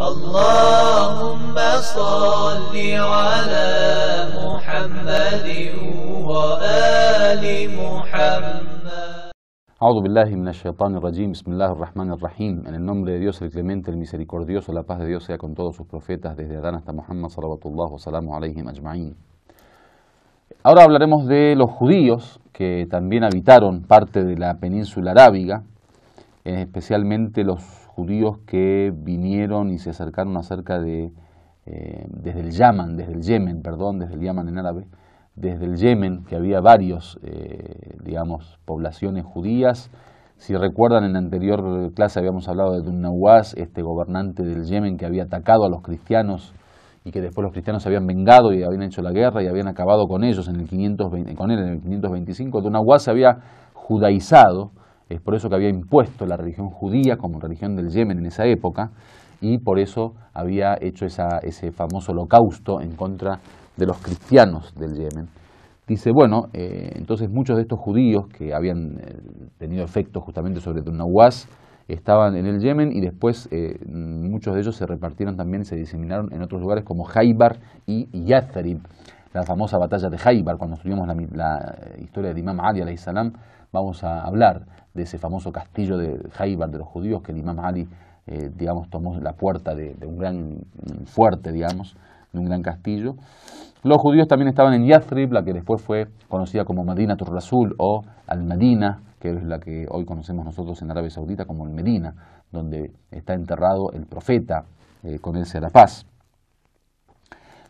اللهم صل على محمد وآل محمد أعوذ بالله من الشيطان الرجيم بسم الله En el nombre de Dios el clemente, el misericordioso, la paz de Dios sea con todos sus profetas desde Adán hasta Muhammad sallallahu wa salamu alayhim ajma'in Ahora hablaremos de los judíos que también habitaron parte de la península arábiga, eh, especialmente los judíos que vinieron y se acercaron acerca de, eh, desde el Yaman, desde el Yemen, perdón, desde el Yaman en árabe, desde el Yemen, que había varios, eh, digamos, poblaciones judías. Si recuerdan, en la anterior clase habíamos hablado de Dunawaz, este gobernante del Yemen que había atacado a los cristianos y que después los cristianos se habían vengado y habían hecho la guerra y habían acabado con ellos en el 520, con él en el 525. Dunawaz se había judaizado, es por eso que había impuesto la religión judía como religión del Yemen en esa época y por eso había hecho ese famoso holocausto en contra de los cristianos del Yemen. Dice, bueno, eh, entonces muchos de estos judíos que habían eh, tenido efecto justamente sobre Dunawaz estaban en el Yemen y después eh, muchos de ellos se repartieron también, y se diseminaron en otros lugares como Haibar y Yathrib la famosa batalla de Jaibar, cuando estudiamos la, eh, historia de Imam Ali, salam, vamos a hablar de ese famoso castillo de Jaibar de los judíos que el Imam Ali, eh, digamos, tomó la puerta de, un gran fuerte, digamos, de un gran castillo. Los judíos también estaban en Yathrib, la que después fue conocida como Medina Turrasul o Al-Madina, que es la que hoy conocemos nosotros en Arabia Saudita como el Medina, donde está enterrado el profeta, eh, con él sea la paz.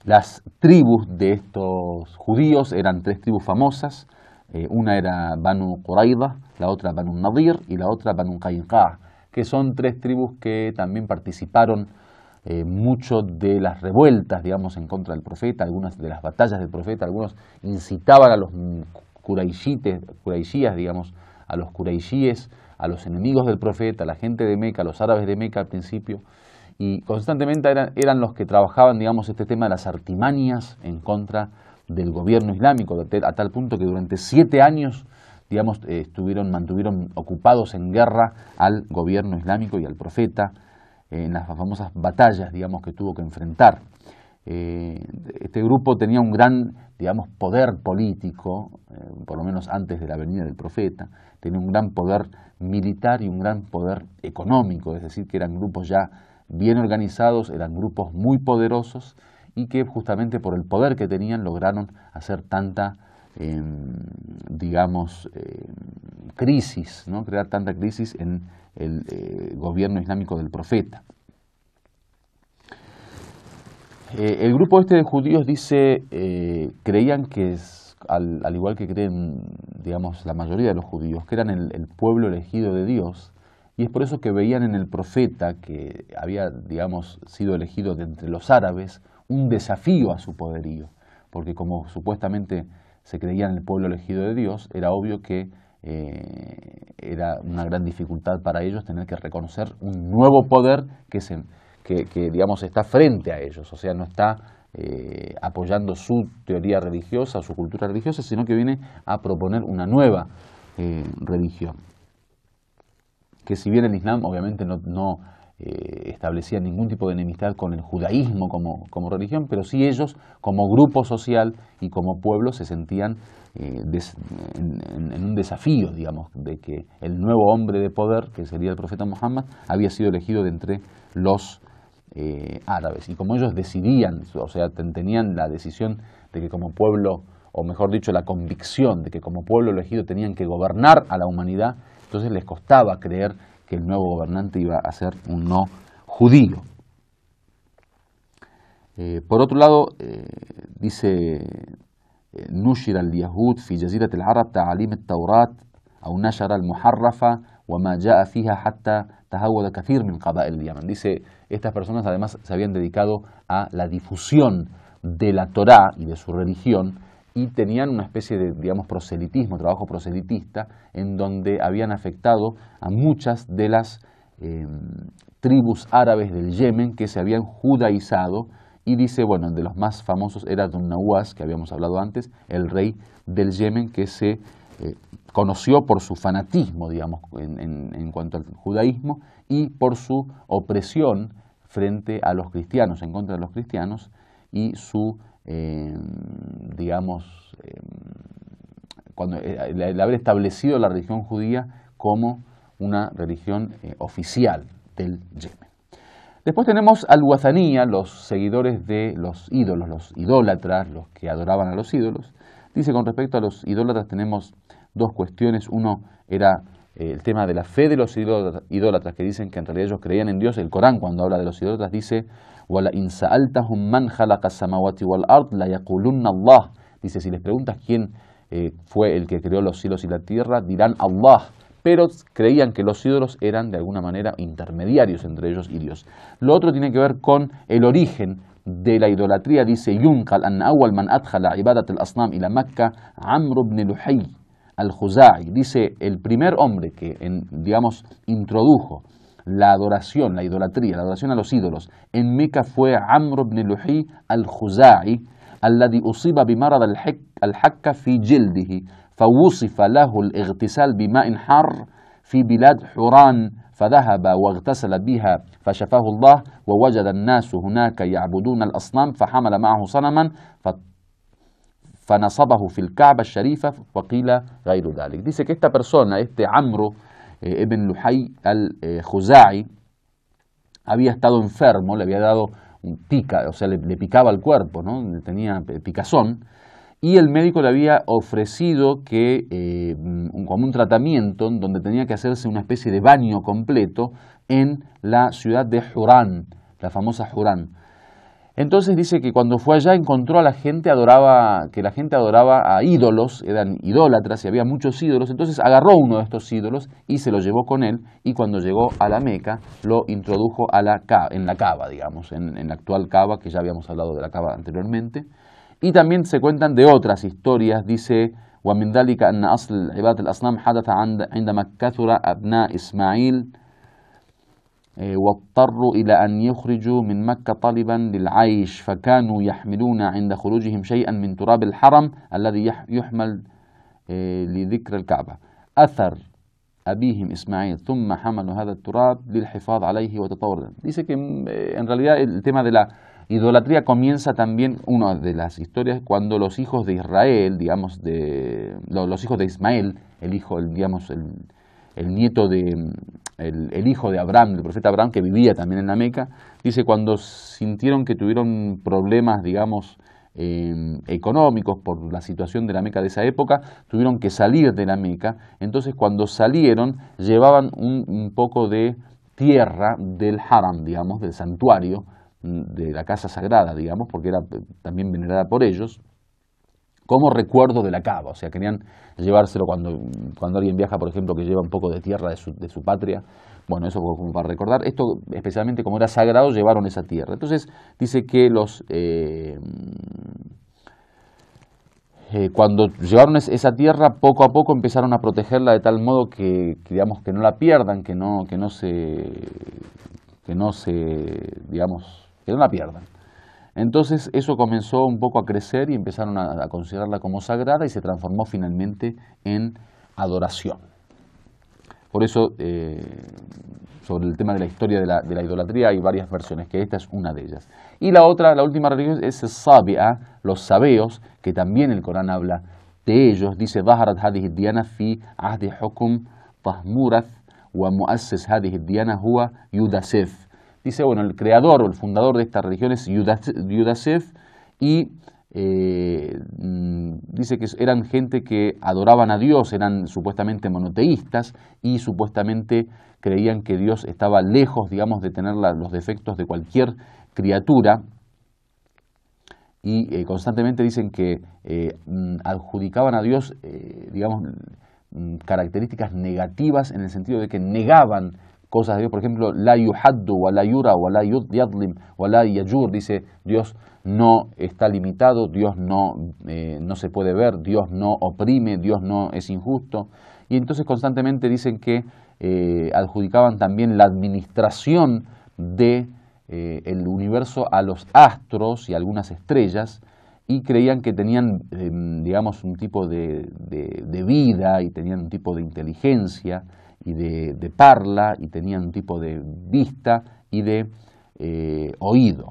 Las tribus de estos judíos eran tres tribus famosas. Eh, una era Banu Quraida, la otra Banu Nadir y la otra Banu Qainqa, que son tres tribus que también participaron eh, mucho de las revueltas, digamos, en contra del profeta, algunas de las batallas del profeta, algunos incitaban a los Quraishites, digamos, a los Quraishíes, a los enemigos del profeta, a la gente de Meca, a los árabes de Meca al principio, y mm, constantemente eran, los que trabajaban, digamos, este tema de las artimañas en contra del gobierno islámico, a tal punto que durante siete años digamos, eh, estuvieron, mantuvieron ocupados en guerra al gobierno islámico y al profeta eh, en las famosas batallas, digamos, que tuvo que enfrentar. Eh, este grupo tenía un gran, digamos, poder político, por lo menos antes de la venida del profeta, tenía un gran poder militar y un gran poder económico, es decir, que eran grupos ya bien organizados, eran grupos muy poderosos y que justamente por el poder que tenían lograron hacer tanta, em, digamos, em, crisis, ¿no? crear tanta crisis en el eh, gobierno islámico del profeta. Eh, el grupo este de judíos dice, eh, creían que al, al, igual que creen, digamos, la mayoría de los judíos, que eran el pueblo elegido de Dios, y es por eso que veían en el profeta, que había, digamos, sido elegido de entre los árabes, un desafío a su poderío, porque como supuestamente se creía en el pueblo elegido de Dios, era obvio que eh, era una gran dificultad para ellos tener que reconocer un nuevo poder que, que, digamos, está frente a ellos, o sea, no está eh, apoyando su teoría religiosa, su cultura religiosa, sino que viene a proponer una nueva eh, religión que si bien el Islam obviamente no, eh, establecía ningún tipo de enemistad con el judaísmo como, religión, pero sí ellos como grupo social y como pueblo se sentían eh, en, un desafío, digamos, de que el nuevo hombre de poder, que sería el profeta Muhammad, había sido elegido de entre los eh, árabes. Y como ellos decidían, o sea, tenían la decisión de que como pueblo o mejor dicho, la convicción de que como pueblo elegido tenían que gobernar a la humanidad entonces les costaba creer que el nuevo gobernante iba a ser un no judío. Eh, por otro lado, eh, dice al اليهود في جزيرة العرب تعاليم التوراة al muharrafa المحرفة وما جاء فيها Hatta, تهود كثير من al yaman. Dice, estas personas además se habían dedicado a la difusión de la Torá y de su religión y tenían una especie de, digamos, proselitismo, trabajo proselitista, en donde habían afectado a muchas de las em, tribus árabes del Yemen que se habían judaizado y dice, bueno, de los más famosos era Don Nawaz, que habíamos hablado antes, el rey del Yemen que se eh, conoció por su fanatismo, digamos, en cuanto al judaísmo y por su opresión frente a los cristianos, en contra de los cristianos y su Em, digamos, em, cuando, eh, el, haber establecido la religión judía como una religión eh, oficial del Yemen. Después tenemos al wazanía los seguidores de los ídolos, los idólatras, los que adoraban a los ídolos. Dice con respecto a los idólatras tenemos dos cuestiones. Uno era eh, el tema de la fe de los idólatras, que dicen que en realidad ellos creían en Dios. El Corán cuando habla de los idólatras dice, وَلَئِنْ سَأَلْتَهُمْ مَنْ خَلَقَ السَّمَوَاتِ وَالْأَرْضِ لَيَقُولُنَّ Dice, si les preguntas quién eh, fue el que creó los cielos y la tierra, dirán Allah. Pero creían que los ídolos eran de alguna manera intermediarios entre ellos y Dios. Lo otro tiene que ver con el origen de la idolatría. Dice, Yuncal an awal man adhala ibadat al-asnam la Makkah, Amr ibn al-Juzai. Dice, el primer hombre que, en, digamos, introdujo la adoración, la idolatría, la adoración a los ídolos. En Meca fue Amr ibn Luhi al-Khuza'i, الذي أصيب بمرض الحك, الحك في جلده فوصف له الاغتسال بماء حار في بلاد حوران فذهب واغتسل بها فشفاه الله ووجد الناس هناك يعبدون الأصنام فحمل معه صنما فنصبه في الكعبة الشريفة وقيل غير ذلك. Dice que esta persona, este Amro, Eben eh, Ibn Luhay al khuzai había estado enfermo, le había dado un pica, o sea, le, picaba el cuerpo, ¿no? tenía picazón, y el médico le había ofrecido que, eh, como un tratamiento donde tenía que hacerse una especie de baño completo en la ciudad de Hurán, la famosa Hurán. Entonces dice que cuando fue allá encontró a la gente adoraba, que la gente adoraba a ídolos, eran idólatras y había muchos ídolos, entonces agarró uno de estos ídolos y se lo llevó con él y cuando llegó a la Meca lo introdujo en la cava, digamos, en, la actual cava, que ya habíamos hablado de la cava anteriormente. Y también se cuentan de otras historias, dice إيه، واضطروا إلى أن يخرجوا من مكة طالبا للعيش فكانوا يحملون عند خروجهم شيئا من تراب الحرم الذي يحمل إيه، لذكر الكعبة أثر أبيهم إسماعيل ثم حملوا هذا التراب للحفاظ عليه وتطور dice que إيه، en realidad el tema de la idolatría comienza también una de las historias cuando los hijos de Israel digamos de los hijos de Ismael el hijo digamos el, el nieto de, el, hijo de Abraham, el profeta Abraham, que vivía también en la Meca, dice, cuando sintieron que tuvieron problemas, digamos, em, económicos por la situación de la Meca de esa época, tuvieron que salir de la Meca, entonces cuando salieron llevaban un, poco de tierra del haram, digamos, del santuario, mm, de la casa sagrada, digamos, porque era eh, también venerada por ellos, como recuerdo de la cava. O sea, querían llevárselo cuando, cuando alguien viaja, por ejemplo, que lleva un poco de tierra de su, de su patria. Bueno, eso como para recordar. Esto, especialmente como era sagrado, llevaron esa tierra. Entonces, dice que los. Eh, eh, cuando llevaron esa tierra, poco a poco empezaron a protegerla de tal modo que, que, digamos, que no la pierdan, que no, que no se. que no se. digamos, que no la pierdan. Entonces eso comenzó un poco a crecer y empezaron a, considerarla como sagrada y se transformó finalmente en adoración. Por eso, eh, sobre el tema de la historia de la, idolatría hay varias versiones, que esta es una de ellas. Y la otra, la última religión es el sabia, los sabeos, que también el Corán habla de ellos. Dice, Baharat hadih diana fi ahdi hukum wa mu'assis diana huwa yudasef. Dice, bueno, el creador o el fundador de esta religión es Yudasef y eh, mm, dice que eran gente que adoraban a Dios, eran supuestamente monoteístas y supuestamente creían que Dios estaba lejos, digamos, de tener los defectos de cualquier criatura. Y eh, constantemente dicen que eh, mm, adjudicaban a Dios, digamos, mm, características negativas en el sentido de que negaban cosas de Por ejemplo, la yuhaddu, o la yura, o la yadlim, o la yajur. Dice, Dios no está limitado, Dios eh, no, se puede ver, Dios no oprime, Dios no es injusto. Y entonces constantemente dicen que eh, adjudicaban también la administración de eh, el universo a los astros y algunas estrellas y creían que tenían, em, digamos, un tipo de, de vida y tenían un tipo de inteligencia y de, parla y tenían un tipo de vista y de eh, oído.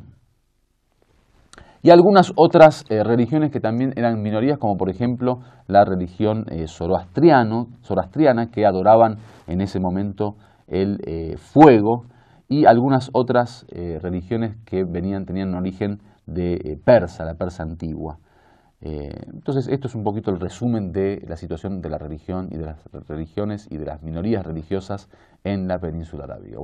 Y algunas otras eh, religiones que también eran minorías, como por ejemplo la religión eh, zoroastriana, que adoraban en ese momento el fuego, y algunas otras religiones que venían, tenían origen de persa, la persa antigua. Eh, entonces, esto es un poquito el resumen de la situación de la religión y de las religiones y de las minorías religiosas en la península arábiga.